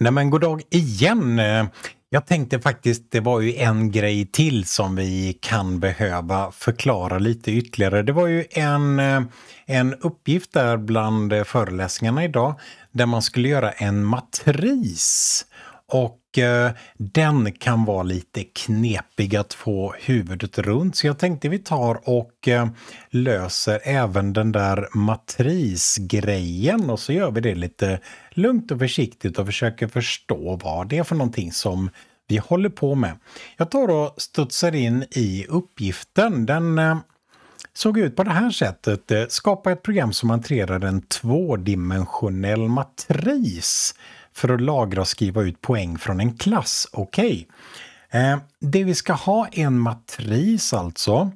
Nej men god dag igen! Jag tänkte faktiskt, det var ju en grej till som vi kan behöva förklara lite ytterligare. Det var ju en, en uppgift där bland föreläsningarna idag där man skulle göra en matris. Och Eh, den kan vara lite knepig att få huvudet runt. Så jag tänkte vi tar och eh, löser även den där matrisgrejen och så gör vi det lite lugnt och försiktigt och försöker förstå vad det är för någonting som vi håller på med. Jag tar och studsar in i uppgiften. Den eh, såg ut på det här sättet. Skapa ett program som hanterar en tvådimensionell matris för att lagra och skriva ut poäng från en klass. Okej. Okay. Eh, det vi ska ha är en matris alltså,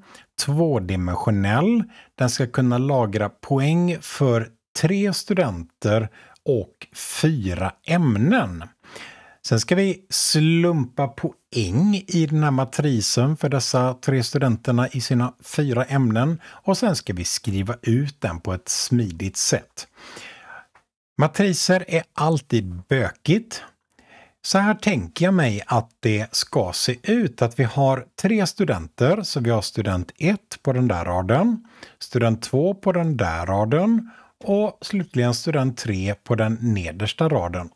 tvådimensionell. Den ska kunna lagra poäng för tre studenter och fyra ämnen. Sen ska vi slumpa poäng i den här matrisen för dessa tre studenterna i sina fyra ämnen och sen ska vi skriva ut den på ett smidigt sätt. Matriser är alltid bökigt. Så här tänker jag mig att det ska se ut, att vi har tre studenter, så vi har student 1 på den där raden, student 2 på den där raden och slutligen student 3 på den nedersta raden.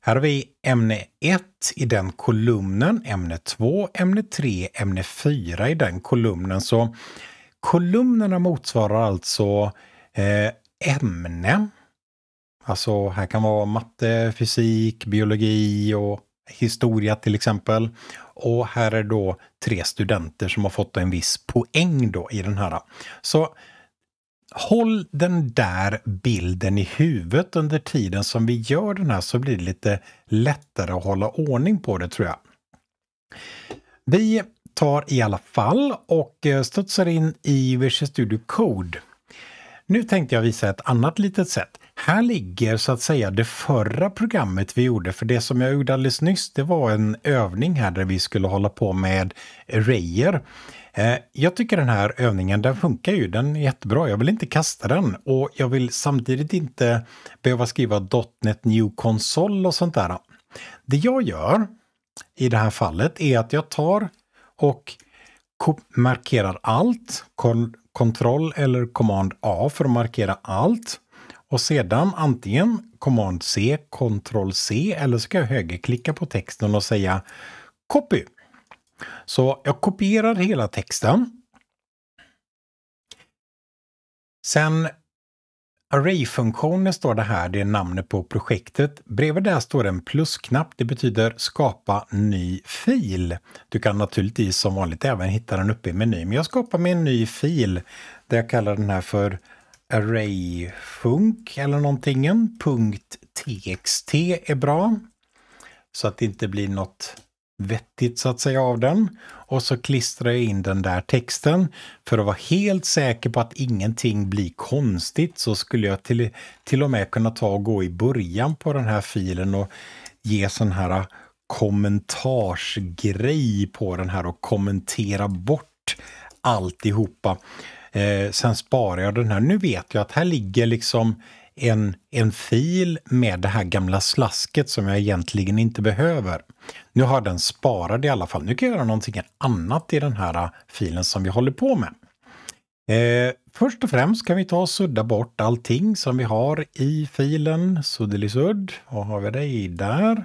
Här har vi ämne 1 i den kolumnen, ämne 2, ämne 3, ämne 4 i den kolumnen. Så kolumnerna motsvarar alltså eh, ämne. Alltså här kan vara matte, fysik, biologi och historia till exempel. Och här är då tre studenter som har fått en viss poäng då i den här. Så håll den där bilden i huvudet under tiden som vi gör den här så blir det lite lättare att hålla ordning på det tror jag. Vi tar i alla fall och studsar in i Visual Studio Code. Nu tänkte jag visa ett annat litet sätt. Här ligger så att säga det förra programmet vi gjorde, för det som jag gjorde alldeles nyss, det var en övning här där vi skulle hålla på med arrayer. Eh, jag tycker den här övningen, den funkar ju, den är jättebra. Jag vill inte kasta den och jag vill samtidigt inte behöva skriva .NET New Console och sånt där. Det jag gör i det här fallet är att jag tar och markerar allt. Ctrl eller Command A för att markera allt. Och sedan antingen Command C, Ctrl C eller så kan jag högerklicka på texten och säga Copy. Så jag kopierar hela texten. Sen Array-funktionen står det här, det är namnet på projektet. Bredvid där står en plusknapp, det betyder skapa ny fil. Du kan naturligtvis som vanligt även hitta den uppe i menyn, men jag skapar mig en ny fil där jag kallar den här för arrayfunk eller någonting. .txt är bra. Så att det inte blir något vettigt så att säga av den och så klistrar jag in den där texten. För att vara helt säker på att ingenting blir konstigt så skulle jag till, till och med kunna ta och gå i början på den här filen och ge sån här kommentarsgrej på den här och kommentera bort alltihopa. Eh, sen sparar jag den här. Nu vet jag att här ligger liksom en, en fil med det här gamla slasket som jag egentligen inte behöver. Nu har den sparad i alla fall. Nu kan jag göra någonting annat i den här äh, filen som vi håller på med. Eh, först och främst kan vi ta och sudda bort allting som vi har i filen suddelisudd. Vad har vi det i där?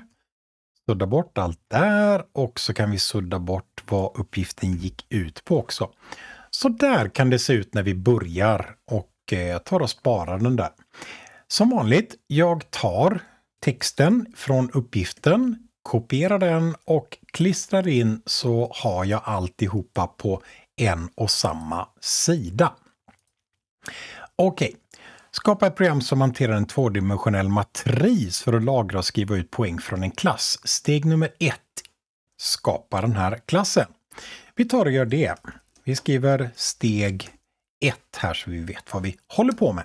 Sudda bort allt där och så kan vi sudda bort vad uppgiften gick ut på också. Så där kan det se ut när vi börjar och Eh, jag tar och sparar den där. Som vanligt, jag tar texten från uppgiften, kopierar den och klistrar in så har jag alltihopa på en och samma sida. Okej, okay. skapa ett program som hanterar en tvådimensionell matris för att lagra och skriva ut poäng från en klass. Steg nummer ett, skapa den här klassen. Vi tar och gör det. Vi skriver steg ett här så vi vet vad vi håller på med.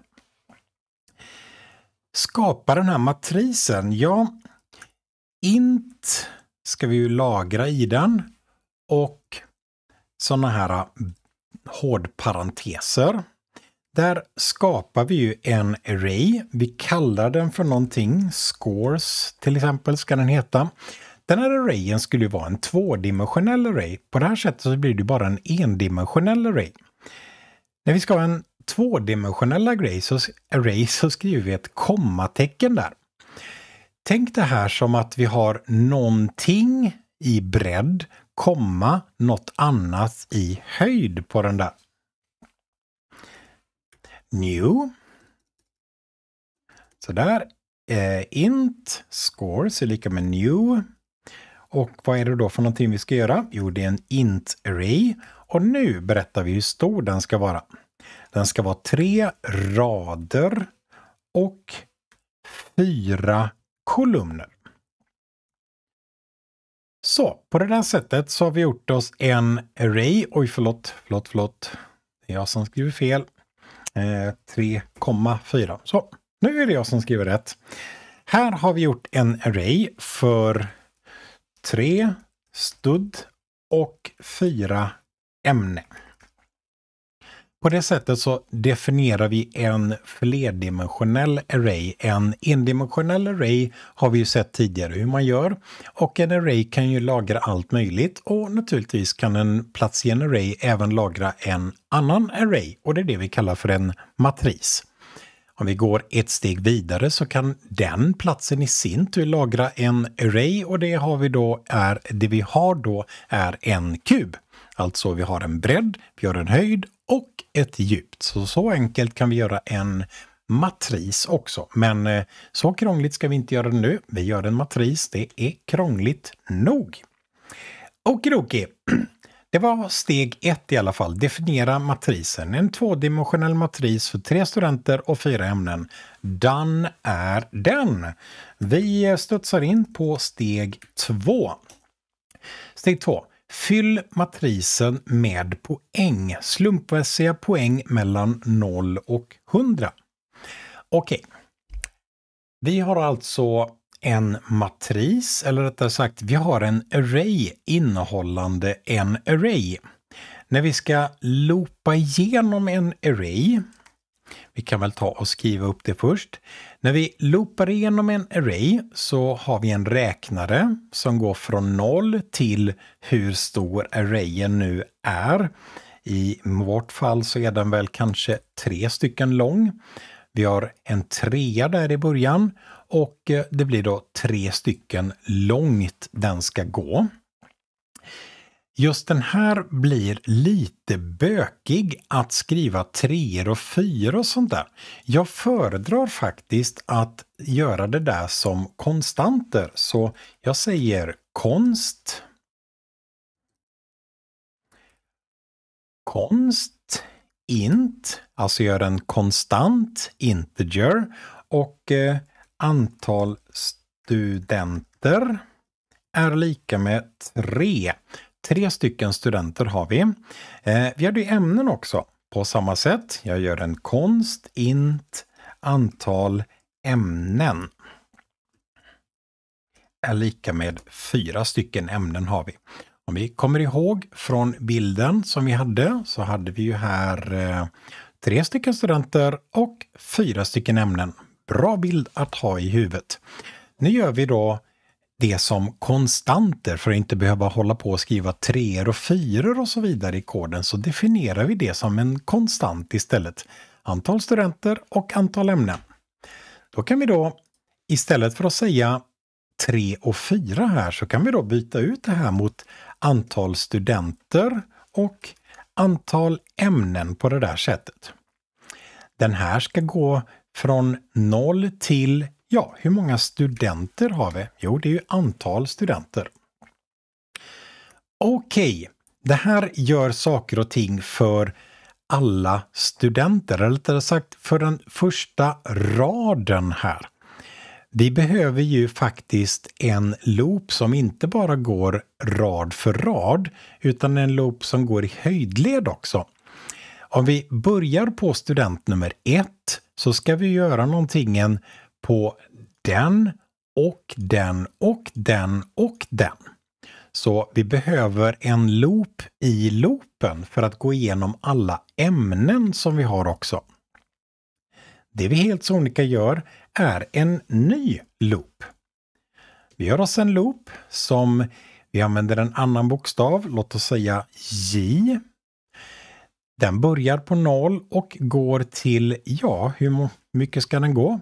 Skapa den här matrisen. Ja, int ska vi ju lagra i den och sådana här äh, hårdparenteser. Där skapar vi ju en array. Vi kallar den för någonting, scores till exempel ska den heta. Den här arrayen skulle vara en tvådimensionell array. På det här sättet så blir det bara en endimensionell array. När vi ska ha en tvådimensionell array så, array så skriver vi ett kommatecken där. Tänk det här som att vi har någonting i bredd, komma något annat i höjd på den där. New. Så där. Eh, int scores är lika med new. Och vad är det då för någonting vi ska göra? Jo, det är en int array och nu berättar vi hur stor den ska vara. Den ska vara tre rader och fyra kolumner. Så, på det där sättet så har vi gjort oss en array. Oj, förlåt, förlåt, förlåt. Det är jag som skriver fel. Eh, 3,4. Så, nu är det jag som skriver rätt. Här har vi gjort en array för tre stud och fyra ämne. På det sättet så definierar vi en flerdimensionell array. En endimensionell array har vi ju sett tidigare hur man gör och en array kan ju lagra allt möjligt och naturligtvis kan en plats i en array även lagra en annan array och det är det vi kallar för en matris. Om vi går ett steg vidare så kan den platsen i sin tur lagra en array och det har vi då är det vi har då är en kub. Alltså vi har en bredd, vi har en höjd och ett djupt. Så, så enkelt kan vi göra en matris också. Men eh, så krångligt ska vi inte göra det nu. Vi gör en matris, det är krångligt nog. Okidoki! Det var steg ett i alla fall, definiera matrisen. En tvådimensionell matris för tre studenter och fyra ämnen. Den är den! Vi studsar in på steg två. Steg två. Fyll matrisen med poäng, slumpmässiga poäng mellan 0 och 100. Okej. Okay. Vi har alltså en matris, eller rättare sagt, vi har en array innehållande en array. När vi ska loopa igenom en array vi kan väl ta och skriva upp det först. När vi loopar igenom en array så har vi en räknare som går från 0 till hur stor arrayen nu är. I vårt fall så är den väl kanske tre stycken lång. Vi har en trea där i början och eh, det blir då tre stycken långt den ska gå. Just den här blir lite bökig att skriva treor och fyror och sånt där. Jag föredrar faktiskt att göra det där som konstanter, så jag säger konst. Konst, int, alltså gör en konstant integer och eh, antal studenter är lika med 3. Tre stycken studenter har vi. Eh, vi hade ju ämnen också på samma sätt. Jag gör en konst, int, antal ämnen är lika med fyra stycken ämnen har vi. Om vi kommer ihåg från bilden som vi hade så hade vi ju här eh, tre stycken studenter och fyra stycken ämnen. Bra bild att ha i huvudet. Nu gör vi då det som konstanter för att inte behöva hålla på och skriva treor och fyror och så vidare i koden så definierar vi det som en konstant istället. Antal studenter och antal ämnen. Då kan vi då istället för att säga 3 och 4 här så kan vi då byta ut det här mot antal studenter och antal ämnen på det där sättet. Den här ska gå från 0 till Ja, hur många studenter har vi? Jo, det är ju antal studenter. Okej, okay. det här gör saker och ting för alla studenter, eller rättare sagt för den första raden här. Vi behöver ju faktiskt en loop som inte bara går rad för rad, utan en loop som går i höjdled också. Om vi börjar på student nummer ett så ska vi göra någonting på den och den och den och den. Så vi behöver en loop i loopen för att gå igenom alla ämnen som vi har också. Det vi helt sonika gör är en ny loop. Vi gör oss en loop som vi använder en annan bokstav, låt oss säga J. Den börjar på noll och går till, ja, hur mycket ska den gå?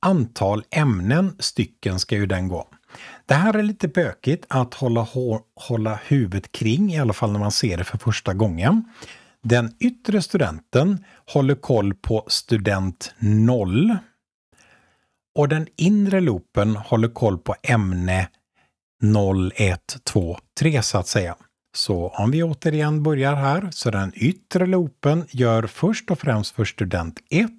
Antal ämnen, stycken, ska ju den gå. Det här är lite bökigt att hålla, hålla huvudet kring, i alla fall när man ser det för första gången. Den yttre studenten håller koll på student 0 och den inre loopen håller koll på ämne 0, 1, 2, 3 så att säga. Så om vi återigen börjar här, så den yttre loopen gör först och främst för student 1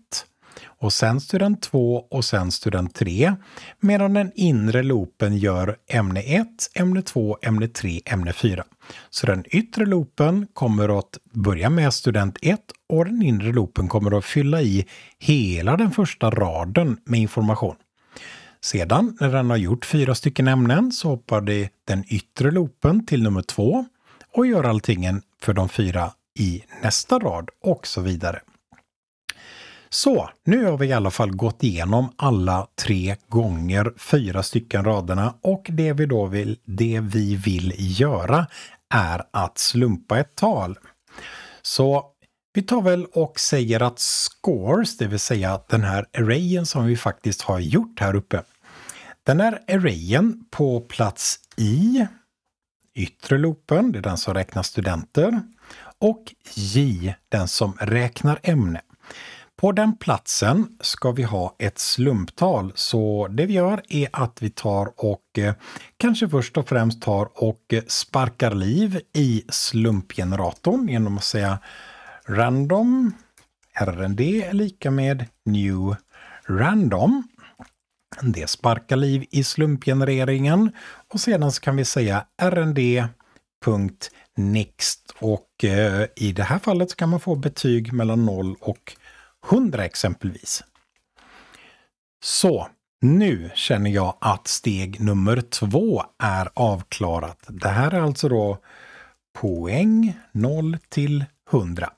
och sen student 2 och sen student 3 medan den inre loopen gör ämne 1, ämne 2, ämne 3, ämne 4. Så den yttre loopen kommer att börja med student 1 och den inre loopen kommer att fylla i hela den första raden med information. Sedan, när den har gjort fyra stycken ämnen, så hoppar det den yttre loopen till nummer 2 och gör alltingen för de fyra i nästa rad och så vidare. Så, nu har vi i alla fall gått igenom alla tre gånger fyra stycken raderna och det vi då vill, det vi vill göra är att slumpa ett tal. Så vi tar väl och säger att scores, det vill säga den här arrayen som vi faktiskt har gjort här uppe. Den här arrayen på plats i yttre loopen, det är den som räknar studenter, och J, den som räknar ämne. På den platsen ska vi ha ett slumptal, så det vi gör är att vi tar och eh, kanske först och främst tar och eh, sparkar liv i slumpgeneratorn genom att säga random rnd är lika med new random. Det sparkar liv i slumpgenereringen och sedan så kan vi säga rnd och eh, i det här fallet kan man få betyg mellan 0 och 100 exempelvis. Så nu känner jag att steg nummer två är avklarat. Det här är alltså då poäng 0 till 100.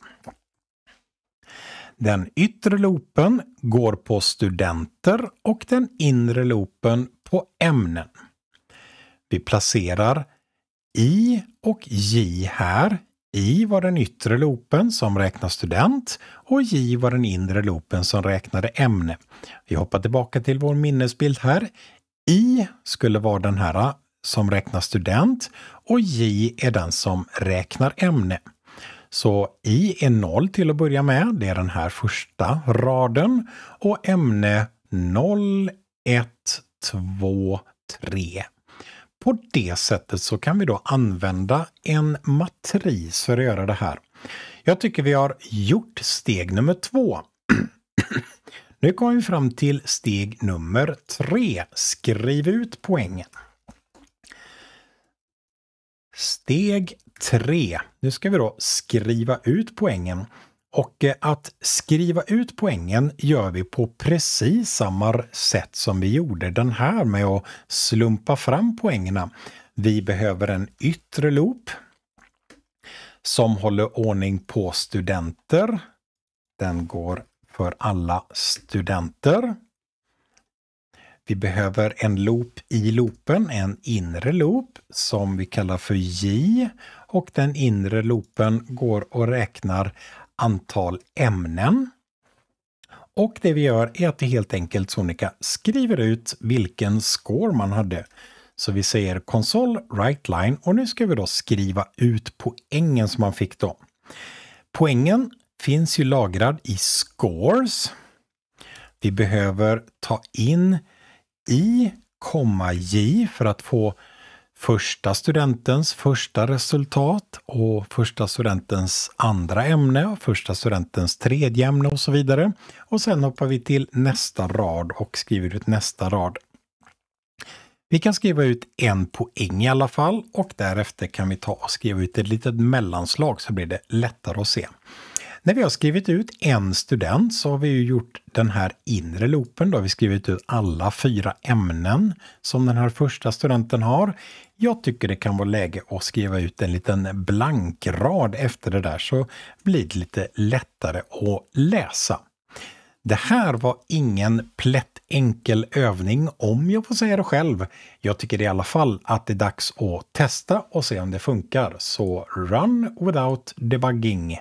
Den yttre loopen går på studenter och den inre loopen på ämnen. Vi placerar i och j här i var den yttre loopen som räknar student och J var den inre loopen som räknade ämne. Vi hoppar tillbaka till vår minnesbild här. I skulle vara den här äh, som räknar student och J är den som räknar ämne. Så I är 0 till att börja med, det är den här första raden och ämne 0, 1, 2, 3, på det sättet så kan vi då använda en matris för att göra det här. Jag tycker vi har gjort steg nummer två. nu kommer vi fram till steg nummer tre. Skriv ut poängen. Steg tre. Nu ska vi då skriva ut poängen. Och eh, att skriva ut poängen gör vi på precis samma sätt som vi gjorde den här med att slumpa fram poängerna. Vi behöver en yttre loop som håller ordning på studenter. Den går för alla studenter. Vi behöver en loop i loopen, en inre loop som vi kallar för J och den inre loopen går och räknar antal ämnen. Och det vi gör är att vi helt enkelt Sonica skriver ut vilken score man hade. Så vi säger konsol right line och nu ska vi då skriva ut poängen som man fick då. Poängen finns ju lagrad i scores. Vi behöver ta in i, J för att få första studentens första resultat och första studentens andra ämne, och första studentens tredje ämne och så vidare. Och sen hoppar vi till nästa rad och skriver ut nästa rad. Vi kan skriva ut en poäng i alla fall och därefter kan vi ta och skriva ut ett litet mellanslag så blir det lättare att se. När vi har skrivit ut en student så har vi ju gjort den här inre loopen. Då har vi skrivit ut alla fyra ämnen som den här första studenten har. Jag tycker det kan vara läge att skriva ut en liten blankrad efter det där så blir det lite lättare att läsa. Det här var ingen plätt enkel övning om jag får säga det själv. Jag tycker i alla fall att det är dags att testa och se om det funkar. Så run without debugging!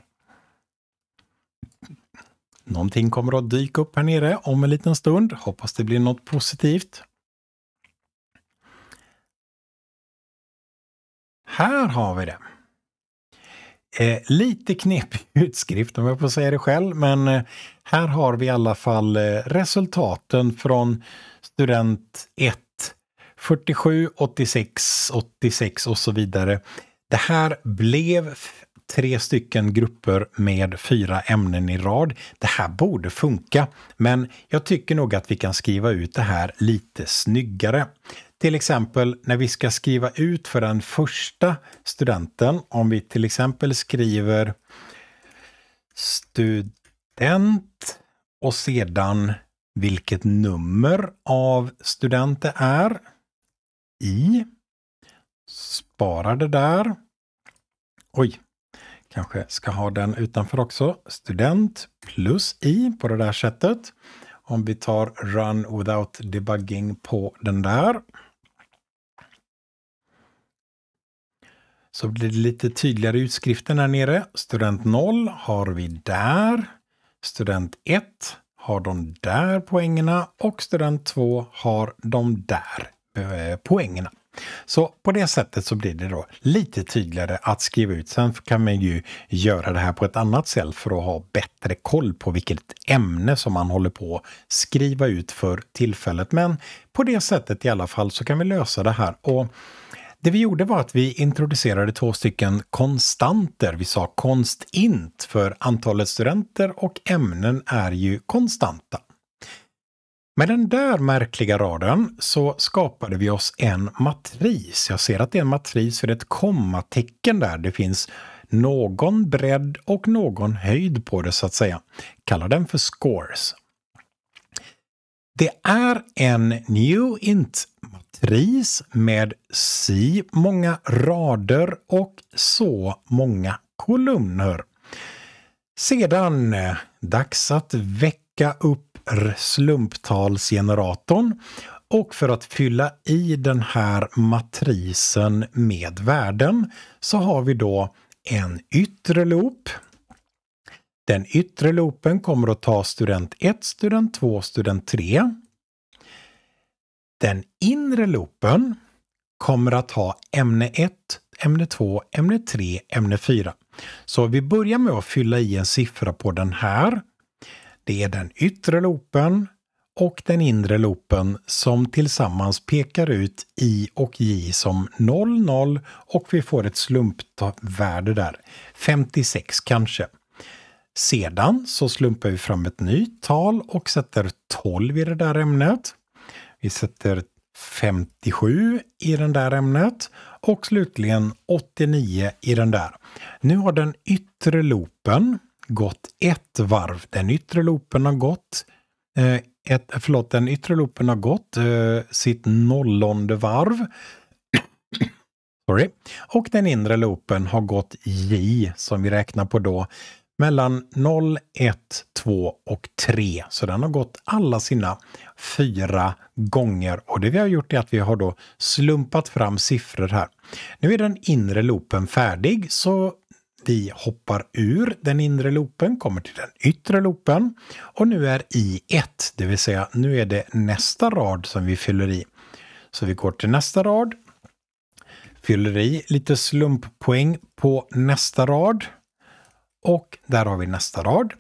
Någonting kommer att dyka upp här nere om en liten stund. Hoppas det blir något positivt. Här har vi det. Eh, lite knepig utskrift om jag får säga det själv, men eh, här har vi i alla fall eh, resultaten från student 1, 47, 86, 86 och så vidare. Det här blev tre stycken grupper med fyra ämnen i rad. Det här borde funka, men jag tycker nog att vi kan skriva ut det här lite snyggare. Till exempel när vi ska skriva ut för den första studenten, om vi till exempel skriver student och sedan vilket nummer av student det är i. Sparar det där. Oj, Kanske ska ha den utanför också. Student plus i på det där sättet. Om vi tar run without debugging på den där. Så blir det lite tydligare utskriften här nere. Student 0 har vi där. Student 1 har de där poängerna och student 2 har de där eh, poängerna. Så på det sättet så blir det då lite tydligare att skriva ut. Sen kan man ju göra det här på ett annat sätt för att ha bättre koll på vilket ämne som man håller på att skriva ut för tillfället. Men på det sättet i alla fall så kan vi lösa det här. Och det vi gjorde var att vi introducerade två stycken konstanter. Vi sa konstint för antalet studenter och ämnen är ju konstanta. Med den där märkliga raden så skapade vi oss en matris. Jag ser att det är en matris för ett kommatecken där. Det finns någon bredd och någon höjd på det så att säga. Kalla den för scores. Det är en new int matris med si många rader och så många kolumner. Sedan eh, dags att väcka upp slumptalsgeneratorn och för att fylla i den här matrisen med värden så har vi då en yttre loop. Den yttre loopen kommer att ta student 1, student 2, student 3. Den inre loopen kommer att ha ämne 1, ämne 2, ämne 3, ämne 4. Så vi börjar med att fylla i en siffra på den här det är den yttre loopen och den inre loopen som tillsammans pekar ut i och j som 0,0 och vi får ett slumpvärde där, 56 kanske. Sedan så slumpar vi fram ett nytt tal och sätter 12 i det där ämnet. Vi sätter 57 i den där ämnet och slutligen 89 i den där. Nu har den yttre loopen gått ett varv. Den yttre loopen har gått, eh, ett, förlåt, den yttre loopen har gått eh, sitt nollonde varv. Sorry. Och den inre loopen har gått J, som vi räknar på då, mellan 0, 1, 2 och 3. Så den har gått alla sina fyra gånger. Och det vi har gjort är att vi har då slumpat fram siffror här. Nu är den inre loopen färdig, så vi hoppar ur den inre loopen, kommer till den yttre loopen och nu är i 1, det vill säga nu är det nästa rad som vi fyller i. Så vi går till nästa rad, fyller i lite slumppoäng på nästa rad och där har vi nästa rad.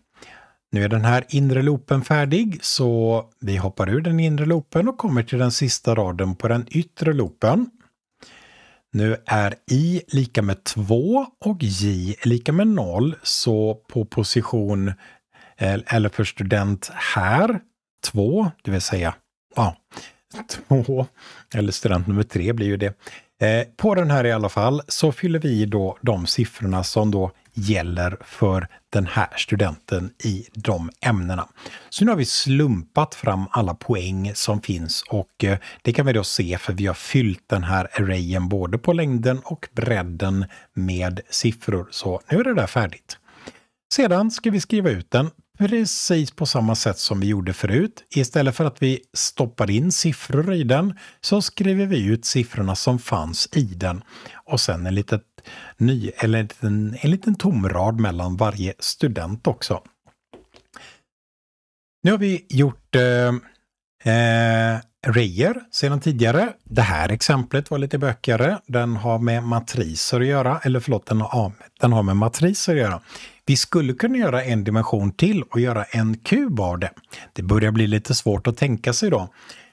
Nu är den här inre loopen färdig så vi hoppar ur den inre loopen och kommer till den sista raden på den yttre loopen. Nu är i lika med 2 och j är lika med 0, så på position eh, eller för student här 2, det vill säga ja, 2 eller student nummer 3 blir ju det. Eh, på den här i alla fall så fyller vi då de siffrorna som då gäller för den här studenten i de ämnena. Så nu har vi slumpat fram alla poäng som finns och eh, det kan vi då se för vi har fyllt den här arrayen både på längden och bredden med siffror. Så nu är det där färdigt. Sedan ska vi skriva ut den precis på samma sätt som vi gjorde förut. Istället för att vi stoppar in siffror i den så skriver vi ut siffrorna som fanns i den. Och sen en litet ny, eller en liten, en liten tomrad mellan varje student också. Nu har vi gjort eh, eh, Reyer sedan tidigare. Det här exemplet var lite bökigare. Den har med matriser att göra, eller förlåt, den har, den har med matriser att göra. Vi skulle kunna göra en dimension till och göra en kub av det. Det börjar bli lite svårt att tänka sig då.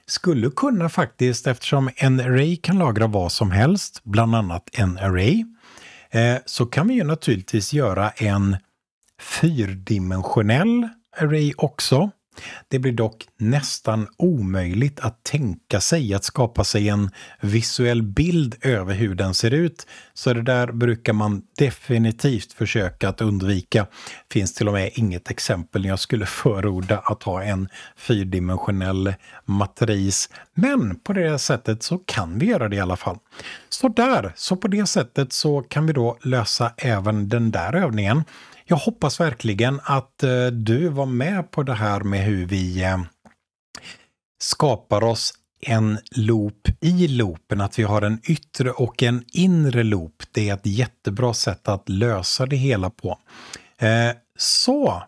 Skulle kunna faktiskt eftersom en array kan lagra vad som helst, bland annat en array. Eh, så kan vi ju naturligtvis göra en fyrdimensionell array också. Det blir dock nästan omöjligt att tänka sig att skapa sig en visuell bild över hur den ser ut, så det där brukar man definitivt försöka att undvika. finns till och med inget exempel när jag skulle förorda att ha en fyrdimensionell matris, men på det sättet så kan vi göra det i alla fall. Så där, så på det sättet så kan vi då lösa även den där övningen. Jag hoppas verkligen att eh, du var med på det här med hur vi eh, skapar oss en loop i loopen, att vi har en yttre och en inre loop. Det är ett jättebra sätt att lösa det hela på. Eh, så,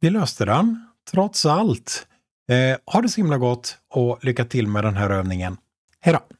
vi löste den, trots allt. Ha det så himla gott och lycka till med den här övningen. Hej då!